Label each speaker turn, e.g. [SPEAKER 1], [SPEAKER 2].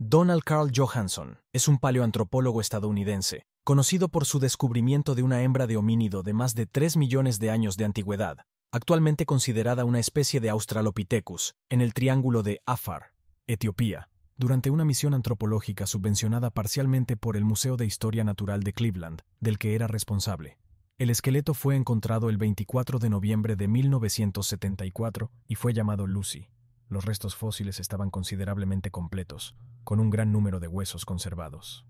[SPEAKER 1] Donald Carl Johansson es un paleoantropólogo estadounidense, conocido por su descubrimiento de una hembra de homínido de más de 3 millones de años de antigüedad, actualmente considerada una especie de Australopithecus, en el Triángulo de Afar, Etiopía, durante una misión antropológica subvencionada parcialmente por el Museo de Historia Natural de Cleveland, del que era responsable. El esqueleto fue encontrado el 24 de noviembre de 1974 y fue llamado Lucy. Los restos fósiles estaban considerablemente completos, con un gran número de huesos conservados.